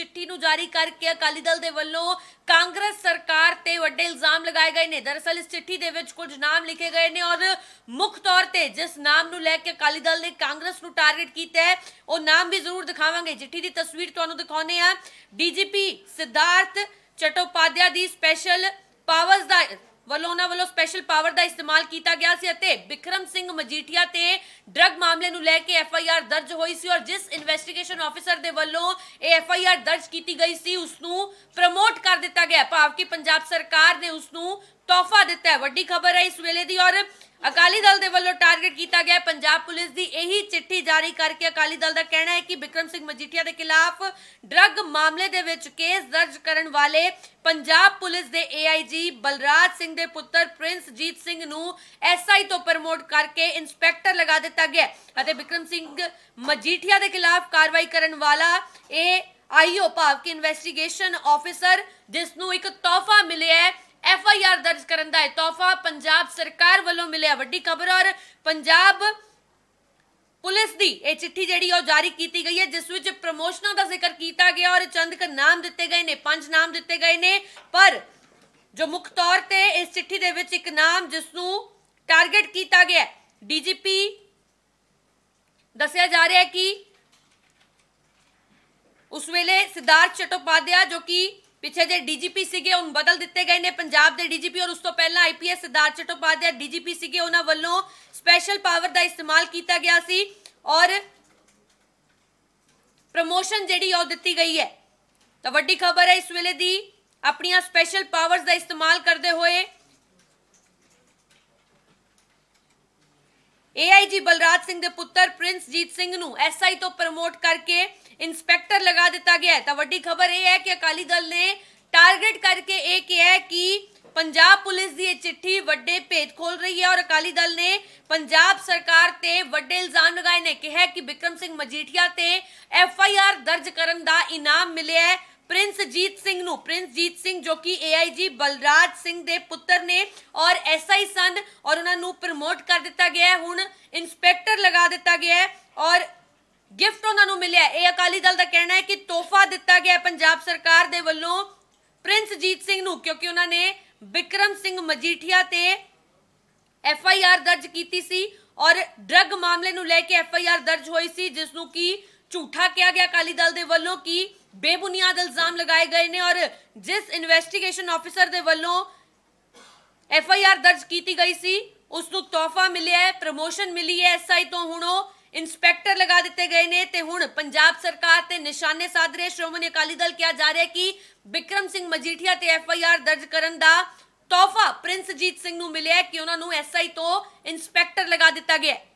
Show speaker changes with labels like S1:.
S1: ਚਿੱਠੀ ਨੂੰ ਜਾਰੀ ਕਰਕੇ ਅਕਾਲੀ ਦਲ ਦੇ ਵੱਲੋਂ ਕਾਂਗਰਸ ਸਰਕਾਰ ਤੇ ਵੱਡੇ ਇਲਜ਼ਾਮ ਲਗਾਏ ਗਏ ਨੇ ਦਰਅਸਲ ਇਸ ਚਿੱਠੀ ਦੇ ਵਿੱਚ ਕੁਝ ਨਾਮ ਲਿਖੇ ਗਏ ਨੇ ਔਰ ਮੁੱਖ ਤੌਰ ਤੇ ਜਿਸ ਨਾਮ ਨੂੰ ਲੈ ਕੇ ਅਕਾਲੀ ਦਲ ਨੇ ਕਾਂਗਰਸ ਨੂੰ ਟਾਰਗੇਟ ਕੀਤਾ ਹੈ ਉਹ ਨਾਮ ਵੀ ਜ਼ਰੂਰ ਦਿਖਾਵਾਂਗੇ ਚਿੱਠੀ ਦੀ ਤਸਵੀਰ ਤੁਹਾਨੂੰ ਦਿਖਾਉਨੇ ਆ ਡੀਜੀਪੀ ਸਿਦਾਰਥ ਚਟੋਪਾਧਿਆ ਦੀ ਸਪੈਸ਼ਲ ਪਾਵਰਸ ਦਾ ਵੱਲੋਂ ਉਹਨਾਂ ਵੱਲੋਂ ਸਪੈਸ਼ਲ ਪਾਵਰ ਦਾ ਇਸਤੇਮਾਲ ਕੀਤਾ ਗਿਆ ਸੀ ਅਤੇ ਵਿਕਰਮ ਸਿੰਘ ਮਜੀਠੀਆ ਤੇ ਡਰੱਗ ਮਾਮਲੇ ਨੂੰ ਲੈ ਕੇ ਐਫ ਆਈ ਆਰ ਦਰਜ ਹੋਈ ਸੀ ਔਰ ਜਿਸ ਇਨਵੈਸਟੀਗੇਸ਼ਨ ਆਫੀਸਰ ਦੇ ਵੱਲੋਂ ਇਹ ਐਫ ਆਈ ਆਰ ਦਰਜ ਕੀਤੀ ਗਈ ਸੀ ਉਸ ਨੂੰ ਪ੍ਰਮੋਟ ਕਰ ਦਿੱਤਾ ਗਿਆ ਭਾਵ ਕਿ ਪੰਜਾਬ ਸਰਕਾਰ ਨੇ ਉਸ ਨੂੰ ਤੋਹਫਾ ਦਿੱਤਾ ਹੈ ਵੱਡੀ ਖਬਰ ਹੈ ਇਸ ਵੇਲੇ ਦੀ ਔਰ ਅਕਾਲੀ ਦਲ ਦੇ ਵੱਲੋਂ ਟਾਰਗੇਟ ਕੀਤਾ ਗਿਆ ਪੰਜਾਬ ਪੁਲਿਸ ਦੀ ਇਹੀ ਚਿੱਠੀ ਜਾਰੀ ਕਰਕੇ ਅਕਾਲੀ ਦਲ ਦਾ ਕਹਿਣਾ ਹੈ ਕਿ ਬਿਕਰਮ ਸਿੰਘ ਮਜੀਠੀਆ ਦੇ ਖਿਲਾਫ ਡਰੱਗ ਮਾਮਲੇ ਦੇ ਵਿੱਚ ਕੇਸ ਦਰਜ ਕਰਨ ਵਾਲੇ ਪੰਜਾਬ ਪੁਲਿਸ ਦੇ ਏਆਈਜੀ ਬਲਰਾਜ ਸਿੰਘ ਦੇ ਪੁੱਤਰ ਪ੍ਰਿੰਸ ਜੀਤ ਸਿੰਘ ਨੂੰ ਐਸਆਈ ਤੋਂ ਪ੍ਰਮੋਟ ਕਰਕੇ ਇਨਸਪੈਕਟਰ ਲਗਾ ਦਿੱਤਾ ਗਿਆ ਅਤੇ ਬਿਕਰਮ ਸਿੰਘ ਮਜੀਠੀਆ ਦੇ ਖਿਲਾਫ ਕਾਰਵਾਈ ਕਰਨ ਵਾਲਾ ਇਹ ਆਈਓ ਭਾਵ ਕਿ ਇਨਵੈਸਟੀਗੇਸ਼ਨ ਆਫੀਸਰ ਜਿਸ ਨੂੰ ਇੱਕ ਪੰਜਾਬ ਸਰਕਾਰ ਵੱਲੋਂ ਮਿਲਿਆ ਵੱਡੀ ਖਬਰ ਔਰ ਪੰਜਾਬ ਪੁਲਿਸ ਦੀ ਇਹ ਚਿੱਠੀ ਜਿਹੜੀ ਉਹ ਜਾਰੀ ਕੀਤੀ ਗਈ ਹੈ ਜਿਸ ਵਿੱਚ ਪ੍ਰਮੋਸ਼ਨਾਂ ਦਾ ਜ਼ਿਕਰ ਕੀਤਾ ਗਿਆ ਔਰ ਚੰਦ ਕ ਨਾਮ ਦਿੱਤੇ ਗਏ ਨੇ ਪੰਜ ਨਾਮ ਦਿੱਤੇ ਗਏ ਨੇ ਪਰ ਜੋ ਮੁੱਖ ਤੌਰ ਤੇ ਇਸ ਚਿੱਠੀ ਦੇ ਵਿੱਚ ਇੱਕ ਨਾਮ ਜਿਸ ਨੂੰ ਟਾਰਗੇਟ ਕੀਤਾ ਗਿਆ ਹੈ ਡੀਜੀਪੀ ਦੱਸਿਆ ਜਾ ਰਿਹਾ ਹੈ ਕਿ ਉਸ ਵੇਲੇ ਸਿਦਾਰਥ ਚਟੋਪਾਧਿਆ ਜੋ ਕਿ ਪਿੱਛੇ ਜੇ ਡੀਜੀਪੀ ਸੀਗੇ ਉਹਨਾਂ ਬਦਲ ਦਿੱਤੇ ਗਏ ਨੇ ਪੰਜਾਬ ਦੇ ਡੀਜੀਪੀ ਔਰ ਉਸ ਤੋਂ ਪਹਿਲਾਂ ਆਈਪੀਐਸ ਸਰਦਾਰ ਚਟੋਪਾਧਿਆ ਡੀਜੀਪੀ ਸੀਗੇ ਉਹਨਾਂ ਵੱਲੋਂ ਸਪੈਸ਼ਲ ਪਾਵਰ ਦਾ ਇਸਤੇਮਾਲ ਕੀਤਾ ਗਿਆ ਸੀ ਔਰ ਪ੍ਰੋਮੋਸ਼ਨ ਜਿਹੜੀ ਉਹ ਦਿੱਤੀ ਗਈ ਹੈ ਤਾਂ ਵੱਡੀ ਖਬਰ ਹੈ ਇਸ ਵੇਲੇ ਦੀ ਆਪਣੀਆਂ ਸਪੈਸ਼ਲ ਪਾਵਰਸ ਦਾ ਇਸਤੇਮਾਲ ਕਰਦੇ ਹੋਏ ਏਆਈਜੀ ਬਲਰਾਜ ਸਿੰਘ ਦੇ ਪੁੱਤਰ ਪ੍ਰਿੰਸ ਜੀਤ ਸਿੰਘ ਨੂੰ ਐਸਆਈ ਤੋਂ ਪ੍ਰਮੋਟ ਕਰਕੇ ਇਨਸਪੈਕਟਰ ਲਗਾ ਦਿੱਤਾ ਗਿਆ ਹੈ ਤਾਂ ਵੱਡੀ ਖਬਰ ਇਹ ਹੈ ਕਿ ਅਕਾਲੀ ਦਲ ਨੇ ਟਾਰਗੇਟ ਕਰਕੇ ਇਹ ਕਿਹਾ ਕਿ ਪੰਜਾਬ ਪੁਲਿਸ ਦੀ ਇਹ ਚਿੱਠੀ ਵੱਡੇ ਭੇਦ ਖੋਲ ਰਹੀ ਹੈ ਔਰ ਅਕਾਲੀ ਦਲ ਨੇ ਪੰਜਾਬ ਸਰਕਾਰ ਤੇ ਵੱਡੇ ਇਲਜ਼ਾਮ ਲਗਾਏ ਨੇ ਕਿਹਾ ਕਿ ਬਿਕਰਮ ਸਿੰਘ ਮਜੀਠੀਆ ਤੇ ਐਫ ਆਈ ਆਰ ਦਰਜ ਕਰਨ ਦਾ ਇਨਾਮ ਮਿਲਿਆ ਹੈ ਪ੍ਰਿੰਸ ਜੀਤ ਸਿੰਘ ਨੂੰ ਪ੍ਰਿੰਸ ਜੀਤ ਸਿੰਘ ਜੋ ਕਿ ਏਆਈਜੀ ਬਲਰਾਜ ਸਿੰਘ ਦੇ ਪੁੱਤਰ ਨੇ ਔਰ ਐਸਆਈ ਸਨ ਔਰ ਉਹਨਾਂ ਨੂੰ ਪ੍ਰਮੋਟ ਕਰ ਦਿੱਤਾ ਗਿਆ ਹੈ ਹੁਣ ਇਨਸਪੈਕਟਰ ਲਗਾ ਦਿੱਤਾ ਗਿਆ ਹੈ ਔਰ ਗਿਫਟ ਉਹਨਾਂ ਨੂੰ ਮਿਲਿਆ ਇਹ ਅਕਾਲੀ ਦਲ ਦਾ ਕਹਿਣਾ ਹੈ ਕਿ ਤੋਹਫਾ ਦਿੱਤਾ ਗਿਆ ਪੰਜਾਬ ਸਰਕਾਰ ਦੇ ਵੱਲੋਂ ਪ੍ਰਿੰਸ ਜੀਤ ਸਿੰਘ ਨੂੰ ਕਿਉਂਕਿ ਉਹਨਾਂ ਨੇ ਵਿਕਰਮ ਸਿੰਘ ਮਜੀਠੀਆ ਤੇ ਐਫ ਆਈ ਆਰ ਦਰਜ ਕੀਤੀ ਸੀ ਔਰ ਡਰੱਗ ਮਾਮਲੇ ਨੂੰ ਲੈ ਕੇ ਐਫ ਆਈ ਆਰ ਦਰਜ ਹੋਈ ਸੀ ਜਿਸ ਨੂੰ ਕੀ ਝੂਠਾ ਕਿਹਾ ਗਿਆ ਅਕਾਲੀ ਦਲ ਦੇ ਵੱਲੋਂ ਕਿ ਬੇਬੁਨਿਆਦ ਇਲਜ਼ਾਮ ਲਗਾਏ ਗਏ ਨੇ ਔਰ ਜਿਸ ਇਨਵੈਸਟੀਗੇਸ਼ਨ ਆਫੀਸਰ ਦੇ ਵੱਲੋਂ ਐਫ ਆਈ ਆਰ ਦਰਜ ਕੀਤੀ ਗਈ ਸੀ ਉਸ ਨੂੰ ਤੋਹਫਾ ਮਿਲਿਆ ਹੈ ਪ੍ਰਮੋਸ਼ਨ ਮਿਲੀ ਹੈ ਐਸ ਆਈ ਤੋਂ ਹੁਣ ਉਹ ਇਨਸਪੈਕਟਰ ਲਗਾ ਦਿੱਤੇ ਗਏ ਨੇ ਤੇ ਹੁਣ ਪੰਜਾਬ ਸਰਕਾਰ ਤੇ ਨਿਸ਼ਾਨੇ ਸਾਧ ਰਹੇ ਸ਼੍ਰੋਮਣੀ ਅਕਾਲੀ ਦਲ ਕਿਹਾ ਜਾ ਰਿਹਾ ਕਿ ਵਿਕਰਮ ਸਿੰਘ ਮਜੀਠੀਆ ਤੇ ਐਫ ਆਈ ਆਰ ਦਰਜ ਕਰਨ ਦਾ ਤੋਹਫਾ ਪ੍ਰਿੰਸਜੀਤ ਸਿੰਘ ਨੂੰ ਮਿਲਿਆ ਕਿ ਉਹਨਾਂ ਨੂੰ ਐਸਆਈ ਤੋਂ ਇੰਸਪੈਕਟਰ ਲਗਾ ਦਿੱਤਾ ਗਿਆ